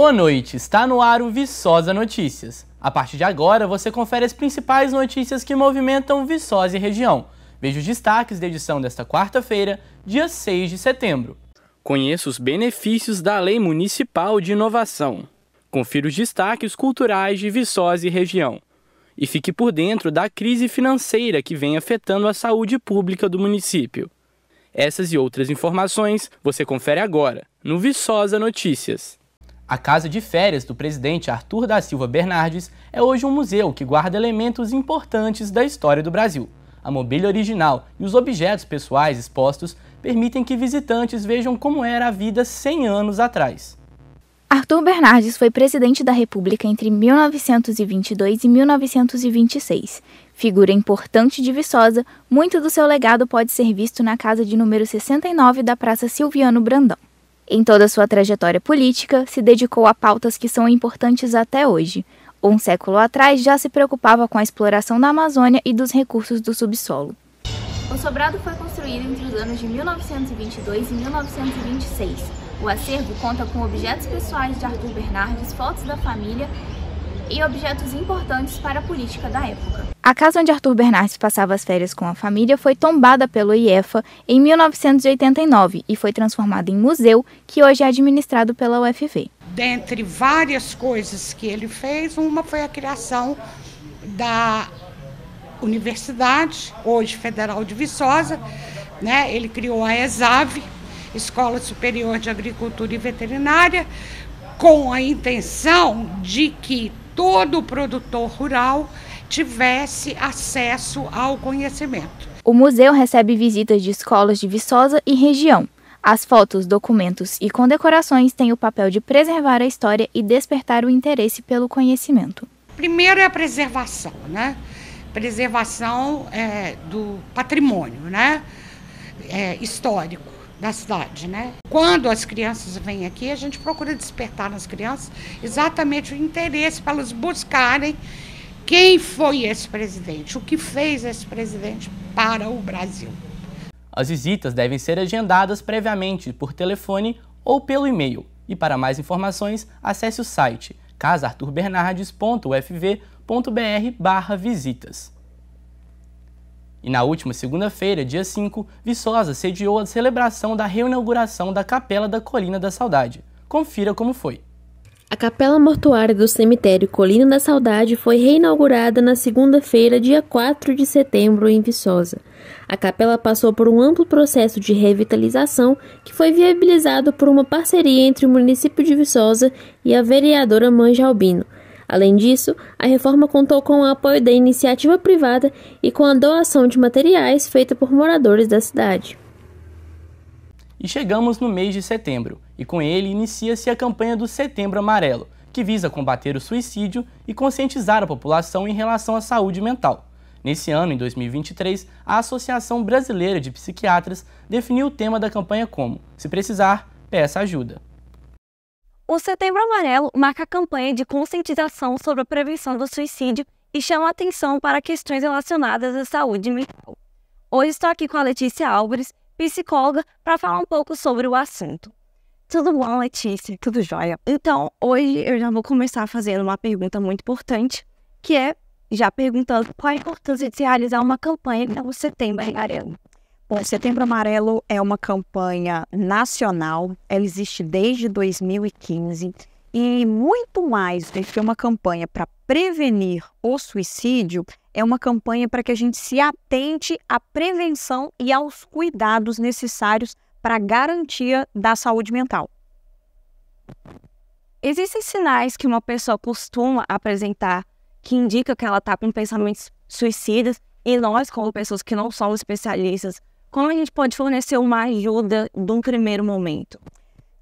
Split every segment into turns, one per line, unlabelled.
Boa noite, está no ar o Viçosa Notícias. A partir de agora, você confere as principais notícias que movimentam Viçosa e região. Veja os destaques da edição desta quarta-feira, dia 6 de setembro. Conheça os benefícios da Lei Municipal de Inovação. Confira os destaques culturais de Viçosa e região. E fique por dentro da crise financeira que vem afetando a saúde pública do município. Essas e outras informações você confere agora no Viçosa Notícias. A casa de férias do presidente Arthur da Silva Bernardes é hoje um museu que guarda elementos importantes da história do Brasil. A mobília original e os objetos pessoais expostos permitem que visitantes vejam como era a vida 100 anos atrás.
Arthur Bernardes foi presidente da República entre 1922 e 1926. Figura importante de Viçosa, muito do seu legado pode ser visto na casa de número 69 da Praça Silviano Brandão. Em toda sua trajetória política, se dedicou a pautas que são importantes até hoje. Um século atrás, já se preocupava com a exploração da Amazônia e dos recursos do subsolo. O sobrado foi construído entre os anos de 1922 e 1926. O acervo conta com objetos pessoais de Arthur Bernardes, fotos da família e objetos importantes para a política da época. A casa onde Arthur Bernardes passava as férias com a família foi tombada pelo IEFA em 1989 e foi transformada em museu, que hoje é administrado pela UFV.
Dentre várias coisas que ele fez, uma foi a criação da Universidade, hoje Federal de Viçosa, né? ele criou a ESAV, Escola Superior de Agricultura e Veterinária, com a intenção de que todo produtor rural tivesse acesso ao conhecimento.
O museu recebe visitas de escolas de Viçosa e região. As fotos, documentos e condecorações têm o papel de preservar a história e despertar o interesse pelo conhecimento.
Primeiro é a preservação, né? Preservação é, do patrimônio, né? É, histórico da cidade, né? Quando as crianças vêm aqui, a gente procura despertar nas crianças exatamente o interesse para elas buscarem quem foi esse presidente, o que fez esse presidente para o Brasil.
As visitas devem ser agendadas previamente por telefone ou pelo e-mail. E para mais informações, acesse o site casarturbernardesufvbr visitas e na última segunda-feira, dia 5, Viçosa sediou a celebração da reinauguração da Capela da Colina da Saudade. Confira como foi.
A capela mortuária do cemitério Colina da Saudade foi reinaugurada na segunda-feira, dia 4 de setembro, em Viçosa. A capela passou por um amplo processo de revitalização que foi viabilizado por uma parceria entre o município de Viçosa e a vereadora Manja Albino, Além disso, a reforma contou com o apoio da iniciativa privada e com a doação de materiais feita por moradores da cidade.
E chegamos no mês de setembro, e com ele inicia-se a campanha do Setembro Amarelo, que visa combater o suicídio e conscientizar a população em relação à saúde mental. Nesse ano, em 2023, a Associação Brasileira de Psiquiatras definiu o tema da campanha como: se precisar, peça ajuda.
O Setembro Amarelo marca a campanha de conscientização sobre a prevenção do suicídio e chama atenção para questões relacionadas à saúde mental. Hoje estou aqui com a Letícia Álvares, psicóloga, para falar um pouco sobre o assunto. Tudo bom, Letícia? Tudo jóia. Então, hoje eu já vou começar fazendo uma pergunta muito importante, que é já perguntando qual a importância de se realizar uma campanha no é Setembro
Amarelo. O Setembro Amarelo é uma campanha nacional, ela existe desde 2015 e muito mais do que é uma campanha para prevenir o suicídio, é uma campanha para que a gente se atente à prevenção e aos cuidados necessários para a garantia da saúde mental. Existem sinais que uma pessoa costuma
apresentar que indica que ela está com pensamentos suicidas e nós, como pessoas que não somos especialistas, como a gente pode fornecer uma ajuda de um primeiro momento?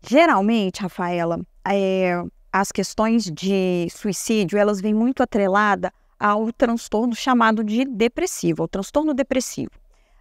Geralmente, Rafaela, é, as questões de suicídio elas vêm muito atrelada ao transtorno chamado de depressivo, ao transtorno depressivo.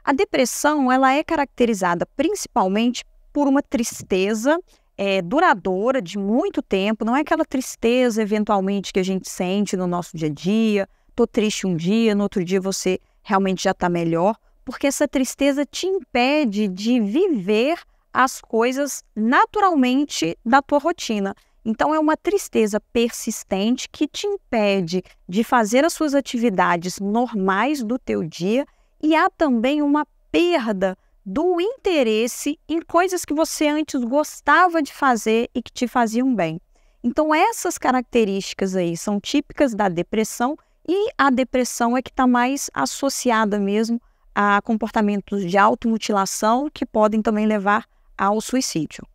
A depressão ela é caracterizada principalmente por uma tristeza é, duradoura de muito tempo, não é aquela tristeza eventualmente que a gente sente no nosso dia a dia, tô triste um dia, no outro dia você realmente já está melhor, porque essa tristeza te impede de viver as coisas naturalmente da tua rotina. Então, é uma tristeza persistente que te impede de fazer as suas atividades normais do teu dia e há também uma perda do interesse em coisas que você antes gostava de fazer e que te faziam bem. Então, essas características aí são típicas da depressão e a depressão é que está mais associada mesmo a comportamentos de automutilação que podem também levar ao suicídio.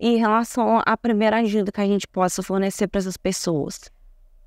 Em relação à primeira ajuda que a gente possa fornecer para essas pessoas,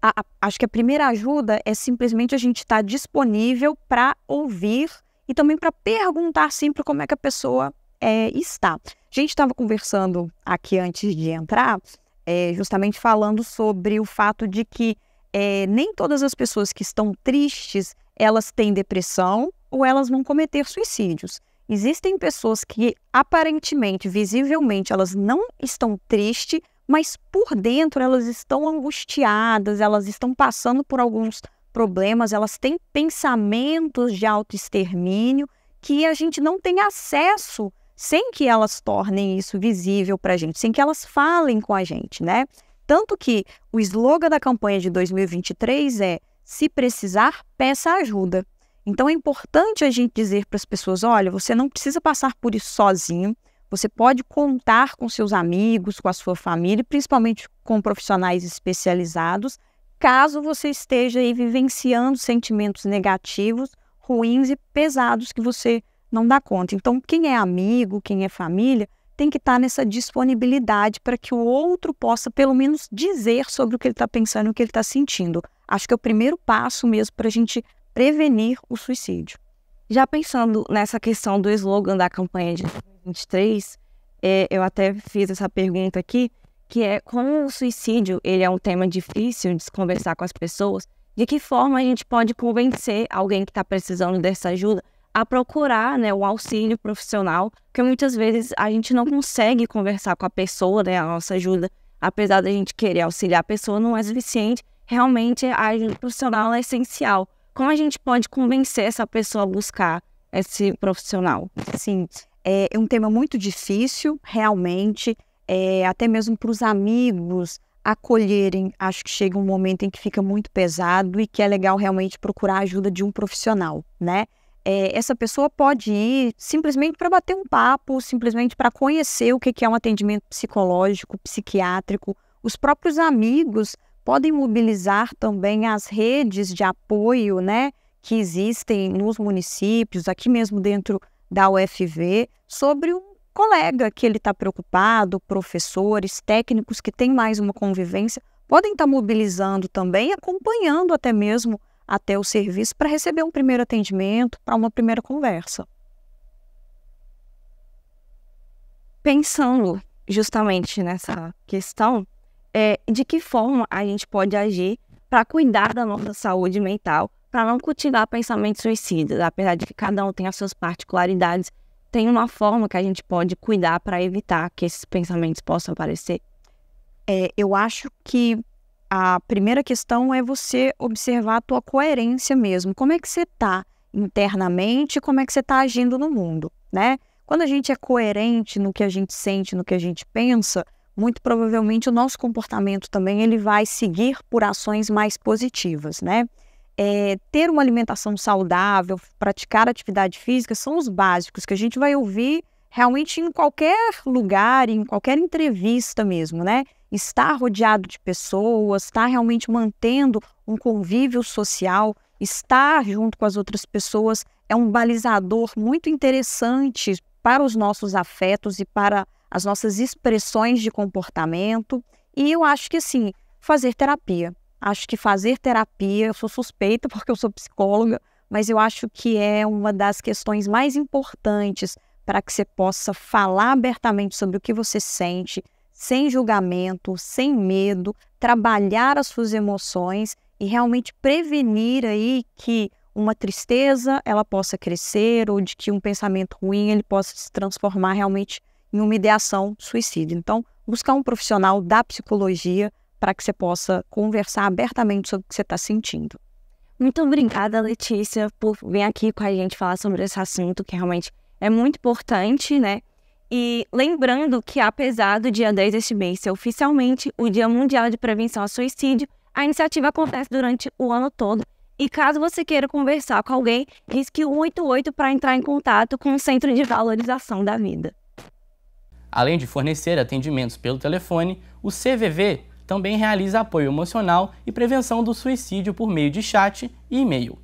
a, a, acho que a primeira ajuda é simplesmente a gente estar tá disponível para ouvir e também para perguntar sempre como é que a pessoa é, está. A gente estava conversando aqui antes de entrar, é, justamente falando sobre o fato de que é, nem todas as pessoas que estão tristes elas têm depressão ou elas vão cometer suicídios. Existem pessoas que aparentemente, visivelmente, elas não estão tristes, mas por dentro elas estão angustiadas, elas estão passando por alguns problemas, elas têm pensamentos de autoextermínio que a gente não tem acesso sem que elas tornem isso visível para a gente, sem que elas falem com a gente, né? Tanto que o slogan da campanha de 2023 é: se precisar, peça ajuda. Então é importante a gente dizer para as pessoas: olha, você não precisa passar por isso sozinho. Você pode contar com seus amigos, com a sua família, principalmente com profissionais especializados, caso você esteja aí vivenciando sentimentos negativos, ruins e pesados que você não dá conta. Então, quem é amigo, quem é família, tem que estar nessa disponibilidade para que o outro possa, pelo menos, dizer sobre o que ele está pensando e o que ele está sentindo. Acho que é o primeiro passo mesmo para a gente prevenir o suicídio. Já pensando nessa questão do slogan da campanha de 2023, é, eu até
fiz essa pergunta aqui, que é como o suicídio ele é um tema difícil de se conversar com as pessoas, de que forma a gente pode convencer alguém que está precisando dessa ajuda a procurar né, o auxílio profissional, porque muitas vezes a gente não consegue conversar com a pessoa, né, a nossa ajuda, apesar da gente querer auxiliar a pessoa, não é suficiente.
Realmente a ajuda profissional é essencial como a gente pode convencer essa pessoa a buscar esse profissional? Sim, é, é um tema muito difícil, realmente, é, até mesmo para os amigos acolherem. Acho que chega um momento em que fica muito pesado e que é legal realmente procurar a ajuda de um profissional, né? É, essa pessoa pode ir simplesmente para bater um papo, simplesmente para conhecer o que é um atendimento psicológico, psiquiátrico. Os próprios amigos podem mobilizar também as redes de apoio né, que existem nos municípios, aqui mesmo dentro da UFV, sobre um colega que ele está preocupado, professores, técnicos que têm mais uma convivência, podem estar tá mobilizando também, acompanhando até mesmo até o serviço para receber um primeiro atendimento, para uma primeira conversa. Pensando
justamente nessa questão, é, de que forma a gente pode agir para cuidar da nossa saúde mental, para não cultivar pensamentos suicidas, apesar de que cada um tem as suas particularidades, tem uma forma que a gente pode cuidar para evitar que esses
pensamentos possam aparecer. É, eu acho que a primeira questão é você observar a tua coerência mesmo. Como é que você está internamente, como é que você está agindo no mundo, né? Quando a gente é coerente no que a gente sente, no que a gente pensa, muito provavelmente o nosso comportamento também ele vai seguir por ações mais positivas, né? É, ter uma alimentação saudável, praticar atividade física são os básicos que a gente vai ouvir realmente em qualquer lugar, em qualquer entrevista mesmo, né? Estar rodeado de pessoas, estar realmente mantendo um convívio social, estar junto com as outras pessoas é um balizador muito interessante para os nossos afetos e para as nossas expressões de comportamento. E eu acho que, assim, fazer terapia. Acho que fazer terapia, eu sou suspeita porque eu sou psicóloga, mas eu acho que é uma das questões mais importantes para que você possa falar abertamente sobre o que você sente, sem julgamento, sem medo, trabalhar as suas emoções e realmente prevenir aí que uma tristeza ela possa crescer ou de que um pensamento ruim ele possa se transformar realmente em uma ideação suicídio. Então, buscar um profissional da psicologia para que você possa conversar abertamente sobre o que você está sentindo. Muito obrigada, Letícia, por vir aqui com a gente falar
sobre esse assunto que realmente é muito importante, né? E lembrando que, apesar do dia 10 deste mês ser oficialmente o Dia Mundial de Prevenção ao Suicídio, a iniciativa acontece durante o ano todo. E caso você queira conversar com alguém, risque 88 para entrar em contato com o Centro de Valorização da Vida.
Além de fornecer atendimentos pelo telefone, o CVV também realiza apoio emocional e prevenção do suicídio por meio de chat e e-mail.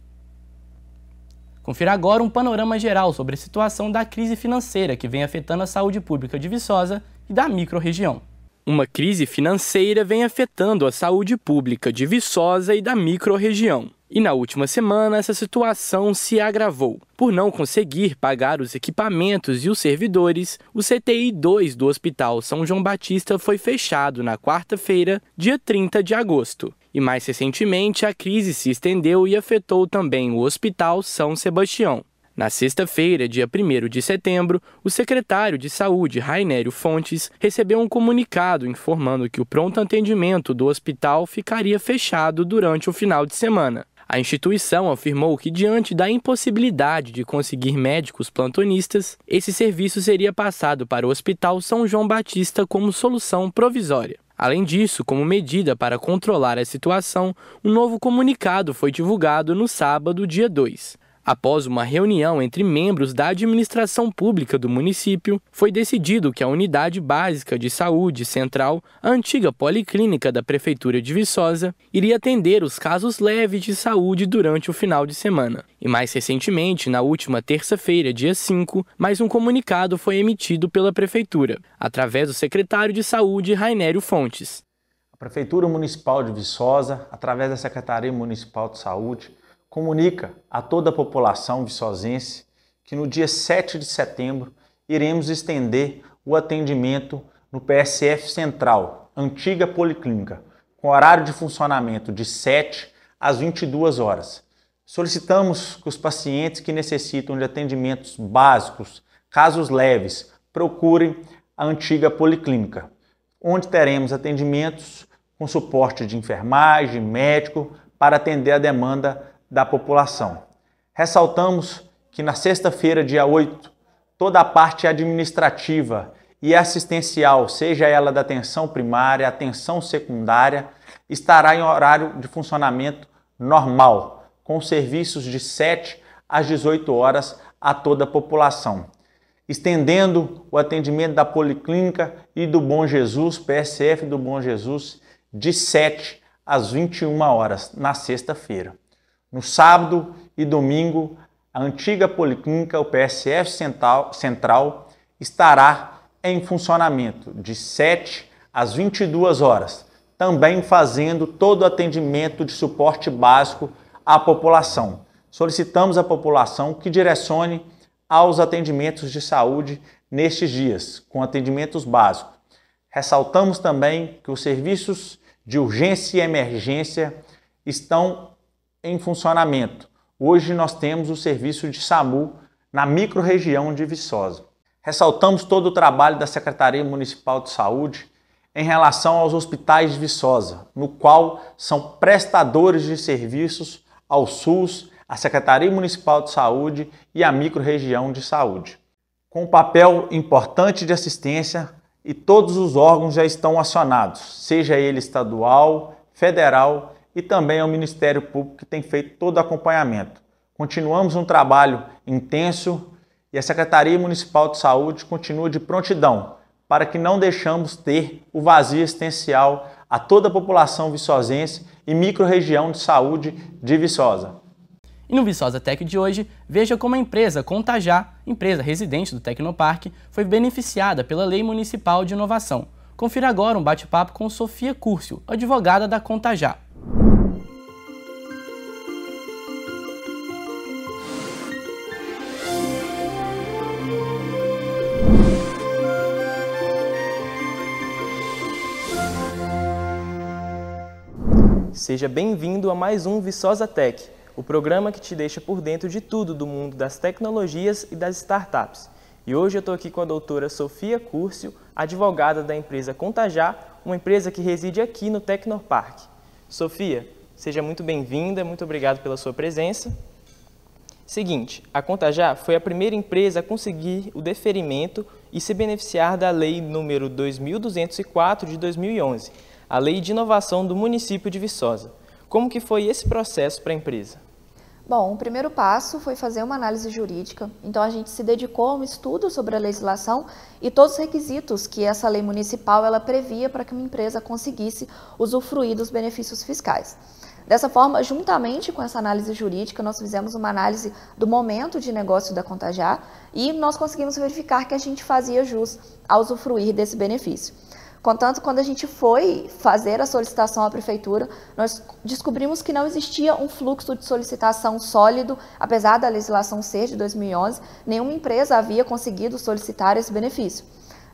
Confira agora um panorama geral sobre a situação da crise financeira que vem afetando a saúde pública de Viçosa e da microrregião. Uma crise financeira vem afetando a saúde pública de Viçosa e da microrregião. E na última semana, essa situação se agravou. Por não conseguir pagar os equipamentos e os servidores, o CTI 2 do Hospital São João Batista foi fechado na quarta-feira, dia 30 de agosto. E mais recentemente, a crise se estendeu e afetou também o Hospital São Sebastião. Na sexta-feira, dia 1 de setembro, o secretário de Saúde, Rainério Fontes, recebeu um comunicado informando que o pronto atendimento do hospital ficaria fechado durante o final de semana. A instituição afirmou que, diante da impossibilidade de conseguir médicos plantonistas, esse serviço seria passado para o Hospital São João Batista como solução provisória. Além disso, como medida para controlar a situação, um novo comunicado foi divulgado no sábado, dia 2. Após uma reunião entre membros da administração pública do município, foi decidido que a Unidade Básica de Saúde Central, a antiga policlínica da Prefeitura de Viçosa, iria atender os casos leves de saúde durante o final de semana. E mais recentemente, na última terça-feira, dia 5, mais um comunicado foi emitido pela Prefeitura, através do secretário
de Saúde, Rainério Fontes. A Prefeitura Municipal de Viçosa, através da Secretaria Municipal de Saúde, comunica a toda a população viçosense que no dia 7 de setembro iremos estender o atendimento no PSF Central, antiga Policlínica, com horário de funcionamento de 7 às 22 horas. Solicitamos que os pacientes que necessitam de atendimentos básicos, casos leves, procurem a antiga Policlínica, onde teremos atendimentos com suporte de enfermagem, médico, para atender a demanda da população. Ressaltamos que na sexta-feira, dia 8, toda a parte administrativa e assistencial, seja ela da atenção primária, atenção secundária, estará em horário de funcionamento normal, com serviços de 7 às 18 horas a toda a população, estendendo o atendimento da Policlínica e do Bom Jesus, PSF do Bom Jesus, de 7 às 21 horas na sexta-feira. No sábado e domingo, a antiga Policlínica PSF Central estará em funcionamento de 7 às 22 horas, também fazendo todo o atendimento de suporte básico à população. Solicitamos à população que direcione aos atendimentos de saúde nestes dias, com atendimentos básicos. Ressaltamos também que os serviços de urgência e emergência estão em funcionamento. Hoje nós temos o serviço de SAMU na microrregião de Viçosa. Ressaltamos todo o trabalho da Secretaria Municipal de Saúde em relação aos hospitais de Viçosa, no qual são prestadores de serviços ao SUS, à Secretaria Municipal de Saúde e à microrregião de saúde. Com um papel importante de assistência e todos os órgãos já estão acionados, seja ele estadual, federal e também ao é Ministério Público que tem feito todo o acompanhamento. Continuamos um trabalho intenso e a Secretaria Municipal de Saúde continua de prontidão para que não deixamos ter o vazio existencial a toda a população viçosense e microrregião de saúde de Viçosa.
E no Viçosa Tech de hoje, veja como a empresa Contajá, empresa residente do Tecnoparque, foi beneficiada pela Lei Municipal de Inovação. Confira agora um bate-papo com Sofia Curcio, advogada da Contajá.
Seja bem-vindo a mais um Viçosa Tech, o programa que te deixa por dentro de tudo do mundo das tecnologias e das startups. E hoje eu estou aqui com a doutora Sofia Curcio, advogada da empresa Contajá, uma empresa que reside aqui no Tecnopark. Sofia, seja muito bem-vinda, muito obrigado pela sua presença. Seguinte, a Contajá foi a primeira empresa a conseguir o deferimento e se beneficiar da Lei número 2204 de 2011, a Lei de Inovação do município de Viçosa. Como que foi esse processo para a empresa?
Bom, o primeiro passo foi fazer uma análise jurídica. Então a gente se dedicou a um estudo sobre a legislação e todos os requisitos que essa lei municipal ela previa para que uma empresa conseguisse usufruir dos benefícios fiscais. Dessa forma, juntamente com essa análise jurídica, nós fizemos uma análise do momento de negócio da Contagiar e nós conseguimos verificar que a gente fazia jus a usufruir desse benefício. Contanto, quando a gente foi fazer a solicitação à prefeitura, nós descobrimos que não existia um fluxo de solicitação sólido, apesar da legislação ser de 2011, nenhuma empresa havia conseguido solicitar esse benefício.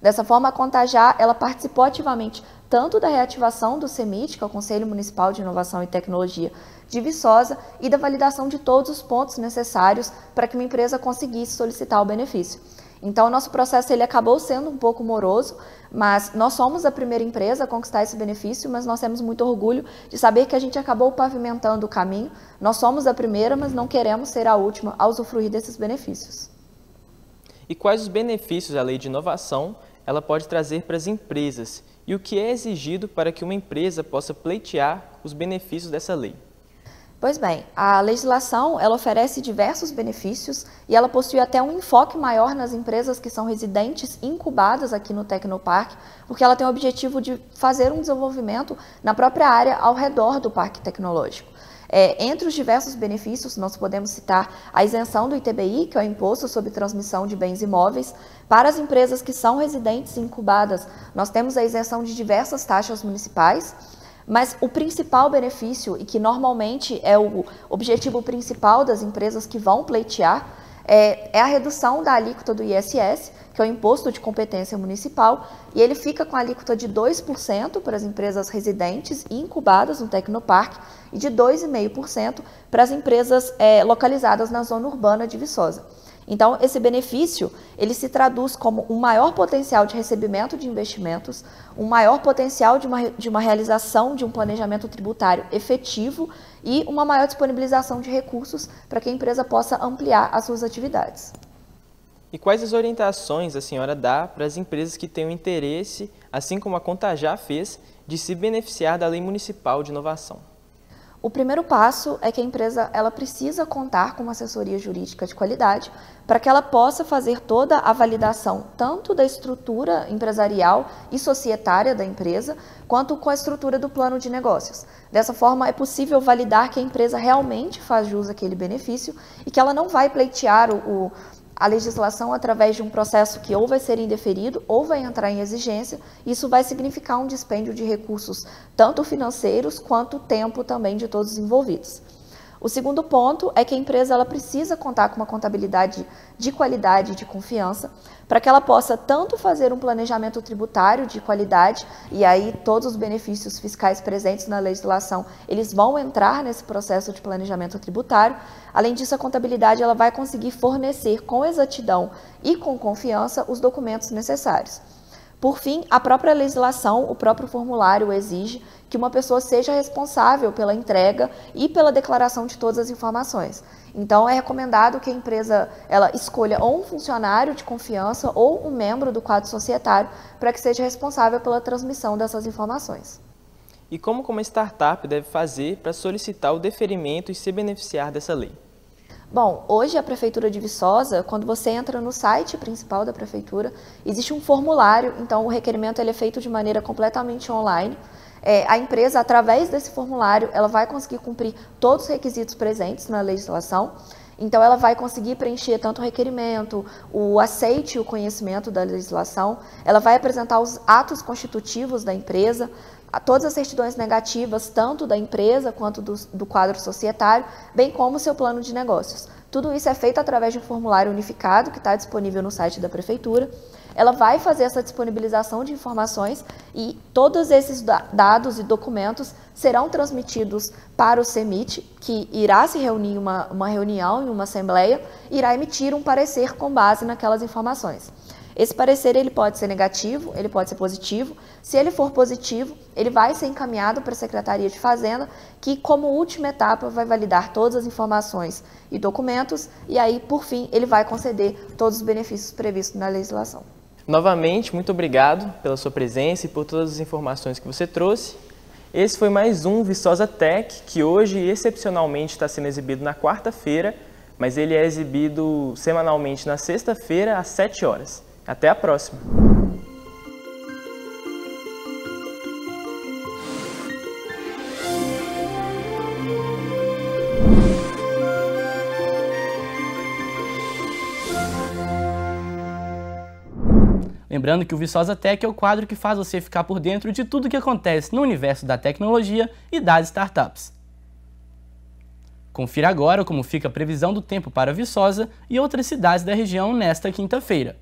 Dessa forma, a Contajá ela participou ativamente tanto da reativação do CEMIT, que é o Conselho Municipal de Inovação e Tecnologia de Viçosa, e da validação de todos os pontos necessários para que uma empresa conseguisse solicitar o benefício. Então, o nosso processo ele acabou sendo um pouco moroso, mas nós somos a primeira empresa a conquistar esse benefício, mas nós temos muito orgulho de saber que a gente acabou pavimentando o caminho. Nós somos a primeira, mas não queremos ser a última a usufruir desses benefícios.
E quais os benefícios a lei de inovação ela pode trazer para as empresas? E o que é exigido para que uma empresa possa pleitear os benefícios dessa lei?
Pois bem, a legislação ela oferece diversos benefícios e ela possui até um enfoque maior nas empresas que são residentes incubadas aqui no Tecnoparque, porque ela tem o objetivo de fazer um desenvolvimento na própria área ao redor do parque tecnológico. É, entre os diversos benefícios, nós podemos citar a isenção do ITBI, que é o Imposto sobre Transmissão de Bens Imóveis. Para as empresas que são residentes incubadas, nós temos a isenção de diversas taxas municipais. Mas o principal benefício, e que normalmente é o objetivo principal das empresas que vão pleitear, é, é a redução da alíquota do ISS, que é o Imposto de Competência Municipal, e ele fica com a alíquota de 2% para as empresas residentes e incubadas no Tecnoparque e de 2,5% para as empresas é, localizadas na zona urbana de Viçosa. Então, esse benefício, ele se traduz como um maior potencial de recebimento de investimentos, um maior potencial de uma, de uma realização de um planejamento tributário efetivo e uma maior disponibilização de recursos para que a empresa possa ampliar as suas atividades.
E quais as orientações a senhora dá para as empresas que têm o interesse, assim como a já fez, de se beneficiar da Lei Municipal de Inovação?
O primeiro passo é que a empresa ela precisa contar com uma assessoria jurídica de qualidade para que ela possa fazer toda a validação tanto da estrutura empresarial e societária da empresa, quanto com a estrutura do plano de negócios. Dessa forma, é possível validar que a empresa realmente faz jus àquele benefício e que ela não vai pleitear o, a legislação através de um processo que ou vai ser indeferido ou vai entrar em exigência, isso vai significar um dispêndio de recursos, tanto financeiros quanto tempo também de todos os envolvidos. O segundo ponto é que a empresa ela precisa contar com uma contabilidade de qualidade e de confiança para que ela possa tanto fazer um planejamento tributário de qualidade e aí todos os benefícios fiscais presentes na legislação eles vão entrar nesse processo de planejamento tributário. Além disso, a contabilidade ela vai conseguir fornecer com exatidão e com confiança os documentos necessários. Por fim, a própria legislação, o próprio formulário exige que uma pessoa seja responsável pela entrega e pela declaração de todas as informações. Então, é recomendado que a empresa ela escolha ou um funcionário de confiança ou um membro do quadro societário para que seja responsável pela transmissão dessas informações.
E como uma startup deve fazer para solicitar o deferimento e se beneficiar dessa lei?
Bom, hoje a Prefeitura de Viçosa, quando você entra no site principal da Prefeitura, existe um formulário, então o requerimento ele é feito de maneira completamente online. É, a empresa, através desse formulário, ela vai conseguir cumprir todos os requisitos presentes na legislação. Então, ela vai conseguir preencher tanto o requerimento, o aceite e o conhecimento da legislação, ela vai apresentar os atos constitutivos da empresa, a todas as certidões negativas, tanto da empresa quanto do, do, quadro societário, bem como seu plano de negócios. Tudo isso é feito através de um formulário unificado que está disponível no site da Prefeitura. Ela vai fazer essa disponibilização de informações e todos esses dados e documentos serão transmitidos para o CEMIT, que irá se reunir em uma, uma reunião, em uma assembleia, irá emitir um parecer com base naquelas informações. Esse parecer ele pode ser negativo, ele pode ser positivo. Se ele for positivo, ele vai ser encaminhado para a Secretaria de Fazenda, que como última etapa vai validar todas as informações e documentos e aí, por fim, ele vai conceder todos os benefícios previstos na legislação.
Novamente, muito obrigado pela sua presença e por todas as informações que você trouxe. Esse foi mais um Viçosa Tech, que hoje excepcionalmente está sendo exibido na quarta-feira, mas ele é exibido semanalmente na sexta-feira às 7 horas. Até a próxima!
Lembrando que o Viçosa Tech é o quadro que faz você ficar por dentro de tudo o que acontece no universo da tecnologia e das startups. Confira agora como fica a previsão do tempo para Viçosa e outras cidades da região nesta quinta-feira.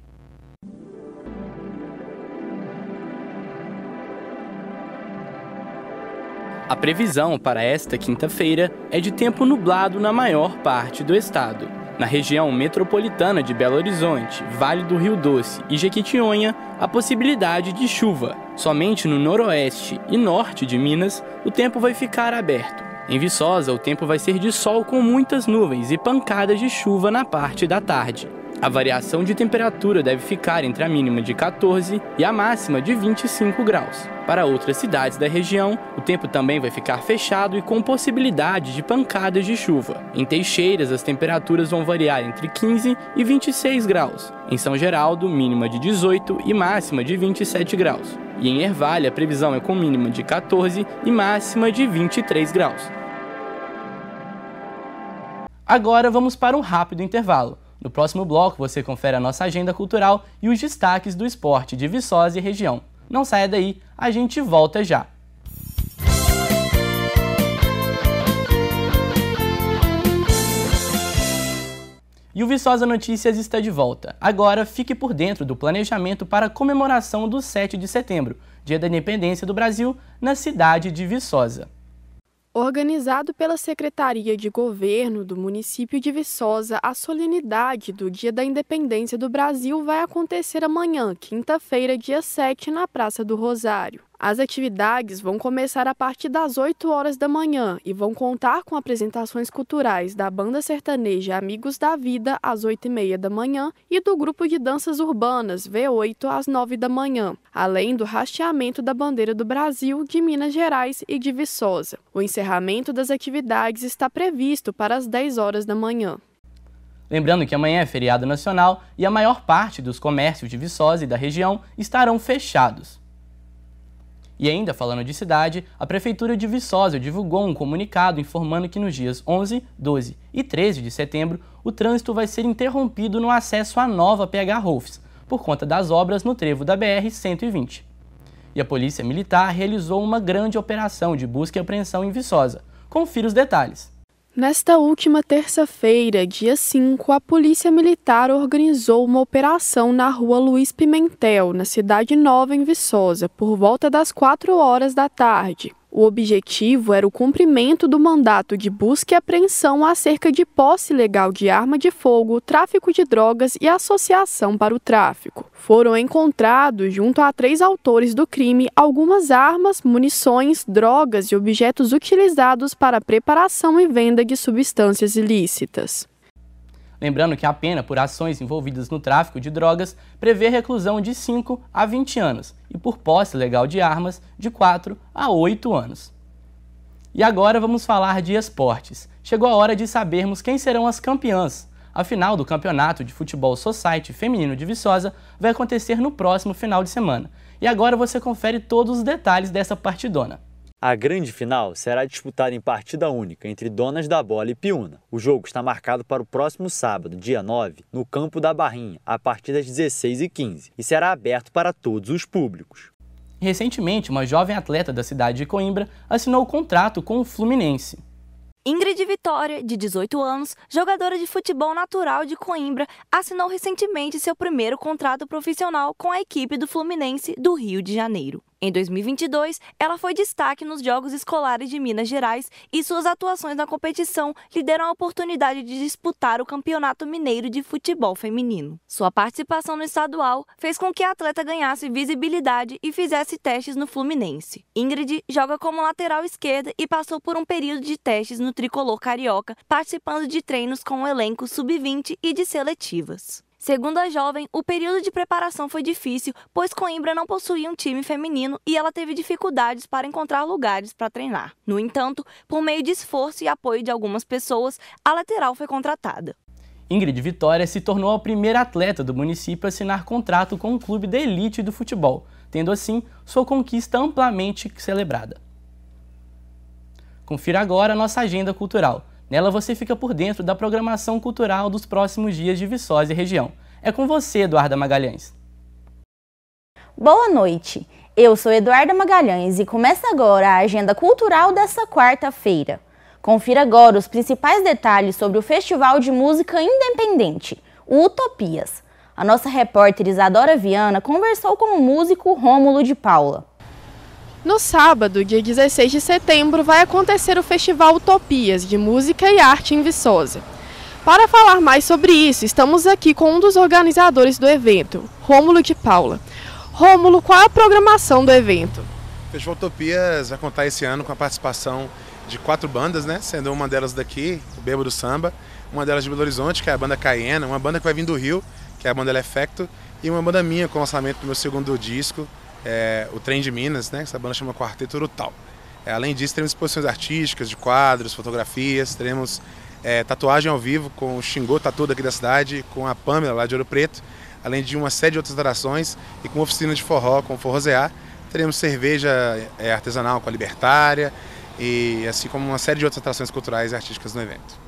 A previsão para esta quinta-feira é de tempo nublado na maior parte do estado. Na região metropolitana de Belo Horizonte, Vale do Rio Doce e Jequitinhonha, a possibilidade de chuva. Somente no noroeste e norte de Minas, o tempo vai ficar aberto. Em Viçosa, o tempo vai ser de sol com muitas nuvens e pancadas de chuva na parte da tarde. A variação de temperatura deve ficar entre a mínima de 14 e a máxima de 25 graus. Para outras cidades da região, o tempo também vai ficar fechado e com possibilidade de pancadas de chuva. Em Teixeiras, as temperaturas vão variar entre 15 e 26 graus. Em São Geraldo, mínima de 18 e máxima de 27 graus. E em Ervalha, a previsão é com mínima de 14 e máxima de 23 graus. Agora vamos para um rápido intervalo. No próximo bloco, você confere a nossa agenda cultural e os destaques do esporte de Viçosa e região. Não saia daí, a gente volta já. E o Viçosa Notícias está de volta. Agora fique por dentro do planejamento para a comemoração do 7 de setembro, dia da independência do Brasil, na cidade de Viçosa
organizado pela Secretaria de Governo do município de Viçosa, a solenidade do Dia da Independência do Brasil vai acontecer amanhã, quinta-feira, dia 7, na Praça do Rosário. As atividades vão começar a partir das 8 horas da manhã e vão contar com apresentações culturais da banda sertaneja Amigos da Vida às 8 e meia da manhã e do grupo de danças urbanas V8 às 9 da manhã, além do rasteamento da bandeira do Brasil, de Minas Gerais e de Viçosa. O encerramento das atividades está previsto para as 10 horas da manhã.
Lembrando que amanhã é feriado nacional e a maior parte dos comércios de Viçosa e da região estarão fechados. E ainda falando de cidade, a Prefeitura de Viçosa divulgou um comunicado informando que nos dias 11, 12 e 13 de setembro, o trânsito vai ser interrompido no acesso à nova PH Rolfs, por conta das obras no trevo da BR-120. E a Polícia Militar realizou uma grande operação de busca e apreensão em Viçosa. Confira os detalhes.
Nesta última terça-feira, dia 5, a Polícia Militar organizou uma operação na rua Luiz Pimentel, na Cidade Nova, em Viçosa, por volta das 4 horas da tarde. O objetivo era o cumprimento do mandato de busca e apreensão acerca de posse legal de arma de fogo, tráfico de drogas e associação para o tráfico. Foram encontrados, junto a três autores do crime, algumas armas, munições, drogas e objetos utilizados para a preparação e venda de substâncias ilícitas.
Lembrando que a pena por ações envolvidas no tráfico de drogas prevê reclusão de 5 a 20 anos e por posse legal de armas de 4 a 8 anos. E agora vamos falar de esportes. Chegou a hora de sabermos quem serão as campeãs. A final do Campeonato de Futebol Society Feminino de Viçosa vai acontecer no próximo final de semana. E agora você confere todos os detalhes dessa partidona. A grande final será disputada em partida única entre Donas da Bola e Piúna. O jogo está marcado para o próximo sábado, dia 9, no Campo da Barrinha, a partir das 16h15, e será aberto para todos os públicos. Recentemente, uma jovem atleta da cidade de Coimbra assinou o contrato com o Fluminense.
Ingrid Vitória, de 18 anos, jogadora de futebol natural de Coimbra, assinou recentemente seu primeiro contrato profissional com a equipe do Fluminense do Rio de Janeiro. Em 2022, ela foi destaque nos Jogos Escolares de Minas Gerais e suas atuações na competição lhe deram a oportunidade de disputar o Campeonato Mineiro de Futebol Feminino. Sua participação no estadual fez com que a atleta ganhasse visibilidade e fizesse testes no Fluminense. Ingrid joga como lateral esquerda e passou por um período de testes no tricolor carioca, participando de treinos com o elenco sub-20 e de seletivas. Segundo a jovem, o período de preparação foi difícil, pois Coimbra não possuía um time feminino e ela teve dificuldades para encontrar lugares para treinar. No entanto, por meio de esforço e apoio de algumas pessoas, a lateral foi contratada.
Ingrid Vitória se tornou a primeira atleta do município a assinar contrato com um clube da elite do futebol, tendo assim sua conquista amplamente celebrada. Confira agora nossa agenda cultural. Nela você fica por dentro da programação cultural dos próximos dias de Viçosa e região. É com você, Eduarda Magalhães.
Boa noite. Eu sou Eduarda Magalhães e começa agora a agenda cultural dessa quarta-feira. Confira agora os principais detalhes sobre o Festival de Música Independente, o Utopias. A nossa repórter Isadora Viana conversou com o músico Rômulo de Paula.
No sábado, dia 16 de setembro, vai acontecer o Festival Utopias de Música e Arte em Viçosa. Para falar mais sobre isso, estamos aqui com um dos organizadores do evento, Rômulo de Paula. Rômulo, qual é a programação do evento?
O Festival Utopias vai contar esse ano com a participação de quatro bandas, né? Sendo uma delas daqui, o Bêbado Samba, uma delas de Belo Horizonte, que é a banda Cayena, uma banda que vai vir do Rio, que é a banda Efecto, e uma banda minha com o lançamento do meu segundo disco, é, o Trem de Minas, né? Essa banda chama Quarteto Urutal. É, além disso, teremos exposições artísticas, de quadros, fotografias, teremos é, tatuagem ao vivo com o Xingô Tatu daqui da cidade, com a Pâmela lá de Ouro Preto, além de uma série de outras atrações e com oficina de forró com Forrozear. Teremos cerveja é, artesanal com a Libertária e assim como uma série de outras atrações culturais e artísticas no evento.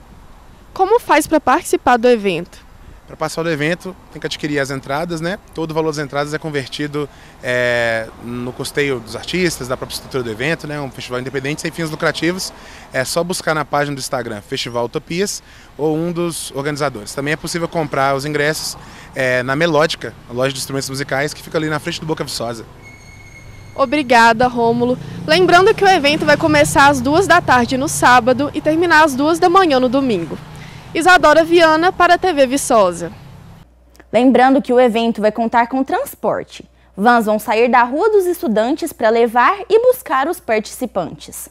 Como faz para participar do evento?
Para passar do evento, tem que adquirir as entradas, né? Todo o valor das entradas é convertido é, no custeio dos artistas, da própria estrutura do evento, né? Um festival independente sem fins lucrativos. É só buscar na página do Instagram Festival Utopias ou um dos organizadores. Também é possível comprar os ingressos é, na Melódica, a loja de instrumentos musicais, que fica ali na frente do Boca Viçosa.
Obrigada, Rômulo. Lembrando que o evento vai começar às duas da tarde no sábado e terminar às duas da manhã no domingo. Isadora Viana para a TV Viçosa.
Lembrando que o evento vai contar com transporte. Vans vão sair da Rua dos Estudantes para levar e buscar os participantes.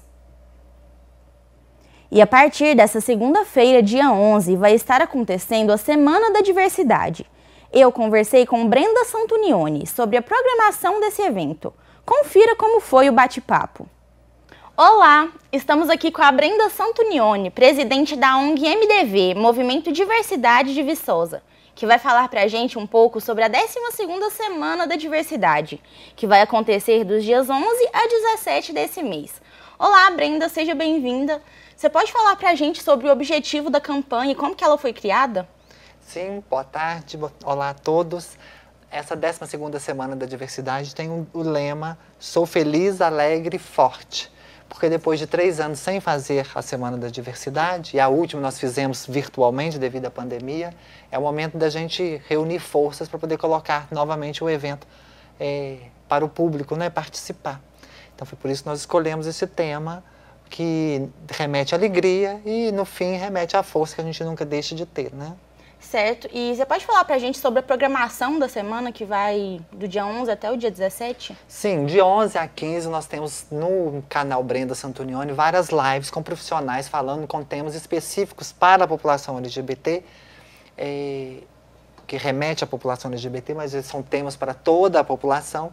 E a partir dessa segunda-feira, dia 11, vai estar acontecendo a Semana da Diversidade. Eu conversei com Brenda Santunione sobre a programação desse evento. Confira como foi o bate-papo. Olá, estamos aqui com a Brenda Santunione, presidente da ONG MDV, Movimento Diversidade de Viçosa, que vai falar para a gente um pouco sobre a 12ª Semana da Diversidade, que vai acontecer dos dias 11 a 17 desse mês. Olá, Brenda, seja bem-vinda. Você pode falar para a gente sobre o objetivo da campanha e como que ela foi criada? Sim,
boa tarde, olá a todos essa 12ª Semana da Diversidade tem o lema Sou Feliz, Alegre, Forte porque depois de três anos sem fazer a Semana da Diversidade, e a última nós fizemos virtualmente devido à pandemia, é o momento da gente reunir forças para poder colocar novamente o evento é, para o público né, participar. Então foi por isso que nós escolhemos esse tema que remete à alegria e, no fim, remete à força que a gente nunca deixa de ter, né?
Certo. E você pode falar para a gente sobre a programação da semana que vai do dia 11 até o dia 17?
Sim, de 11 a 15 nós temos no canal Brenda Santunioni várias lives com profissionais falando com temas específicos para a população LGBT, é, eh, que remete à população LGBT, mas são temas para toda a população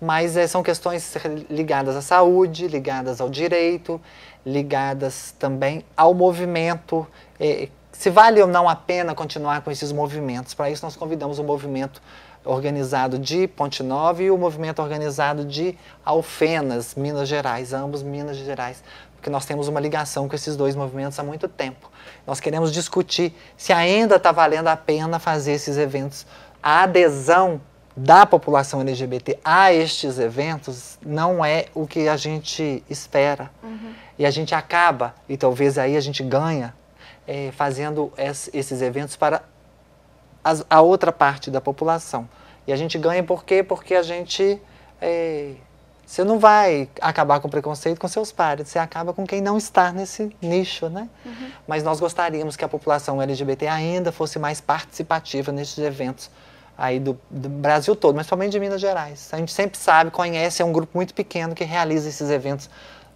mas é, são questões ligadas à saúde, ligadas ao direito, ligadas também ao movimento é, se vale ou não a pena continuar com esses movimentos. Para isso, nós convidamos o movimento organizado de Ponte Nova e o movimento organizado de Alfenas, Minas Gerais, ambos Minas Gerais, porque nós temos uma ligação com esses dois movimentos há muito tempo. Nós queremos discutir se ainda está valendo a pena fazer esses eventos. A adesão da população LGBT a estes eventos não é o que a gente espera. Uhum. E a gente acaba, e talvez aí a gente ganha é, fazendo esses eventos para a outra parte da população. E a gente ganha por quê? Porque a gente. É, você não vai acabar com o preconceito com seus pares, você acaba com quem não está nesse nicho, né? Uhum. Mas nós gostaríamos que a população LGBT ainda fosse mais participativa nesses eventos aí do, do, Brasil todo, mas somente de Minas Gerais. A gente sempre sabe, conhece, é um grupo muito pequeno que realiza esses eventos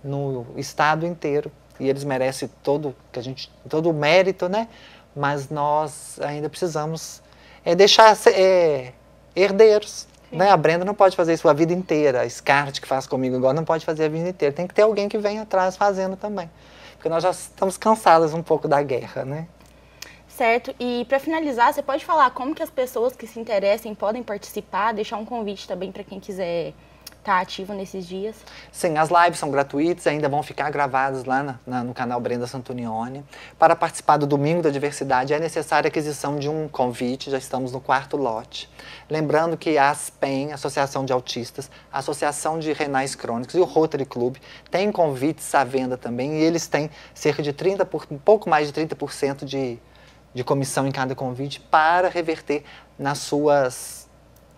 no estado inteiro e eles merecem todo que a gente todo o mérito, né? Mas nós ainda precisamos é, deixar é, herdeiros. Né? A Brenda não pode fazer isso a vida inteira. A Scart, que faz comigo agora, não pode fazer a vida inteira. Tem que ter alguém que venha atrás fazendo também. Porque nós já estamos cansadas um pouco da guerra, né?
Certo. E para finalizar, você pode falar como que as pessoas que se interessem podem participar, deixar um convite também para quem quiser tá ativo nesses
dias? Sim, as lives são gratuitas, ainda vão ficar gravadas lá na, na, no canal Brenda Santonione. Para participar do Domingo da Diversidade é necessária a aquisição de um convite, já estamos no quarto lote. Lembrando que a ASPEN, Associação de Autistas, a Associação de Renais Crônicos e o Rotary Club têm convites à venda também e eles têm cerca de 30%, por, um pouco mais de 30% de, de comissão em cada convite para reverter nas suas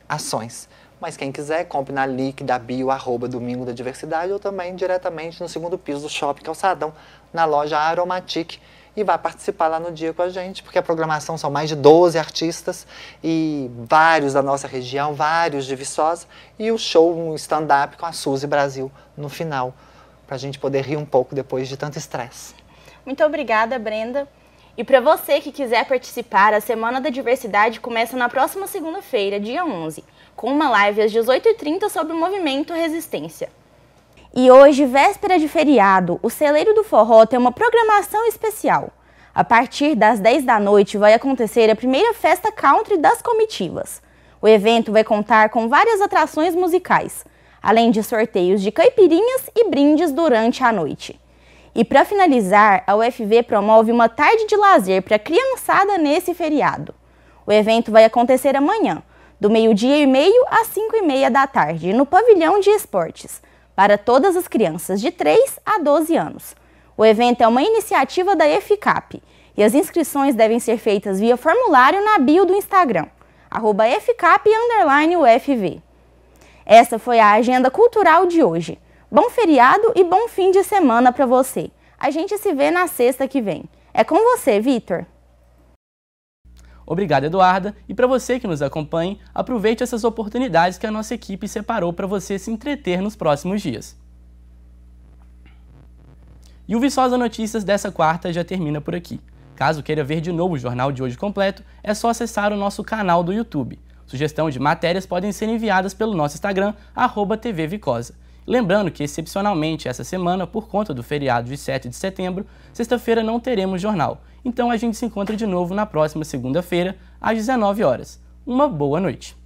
ações. Mas quem quiser, compre na link da bio, arroba Domingo da Diversidade, ou também diretamente no segundo piso do Shopping Calçadão, na loja Aromatic, e vai participar lá no dia com a gente, porque a programação são mais de 12 artistas e vários da nossa região, vários de Viçosa, e o show, um stand-up com a Suzy Brasil no final, para a gente poder rir um pouco depois de tanto estresse.
Muito obrigada, Brenda. E para você que quiser participar, a Semana da Diversidade começa na próxima segunda-feira, dia 11 com uma live às 18h30 sobre o movimento Resistência. E hoje, véspera de feriado, o Celeiro do Forró tem uma programação especial. A partir das 10 da noite vai acontecer a primeira festa country das comitivas. O evento vai contar com várias atrações musicais, além de sorteios de caipirinhas e brindes durante a noite. E para finalizar, a UFV promove uma tarde de lazer para a criançada nesse feriado. O evento vai acontecer amanhã, do meio-dia e meio às 5 e meia da tarde, no pavilhão de esportes, para todas as crianças de 3 a 12 anos. O evento é uma iniciativa da EFICAP e as inscrições devem ser feitas via formulário na bio do Instagram, arroba EFICAP_UFV. Essa foi a agenda cultural de hoje. Bom feriado e bom fim de semana para você. A gente se vê na sexta que vem. É com você, Vitor!
Obrigado, Eduarda, e para você que nos acompanha, aproveite essas oportunidades que a nossa equipe separou para você se entreter nos próximos dias. E o Viçosa Notícias dessa quarta já termina por aqui. Caso queira ver de novo o jornal de hoje completo, é só acessar o nosso canal do YouTube. Sugestão de matérias podem ser enviadas pelo nosso Instagram, arroba Lembrando que, excepcionalmente, essa semana, por conta do feriado de 7 de setembro, sexta-feira não teremos jornal. Então a gente se encontra de novo na próxima segunda-feira, às 19 horas. Uma boa noite!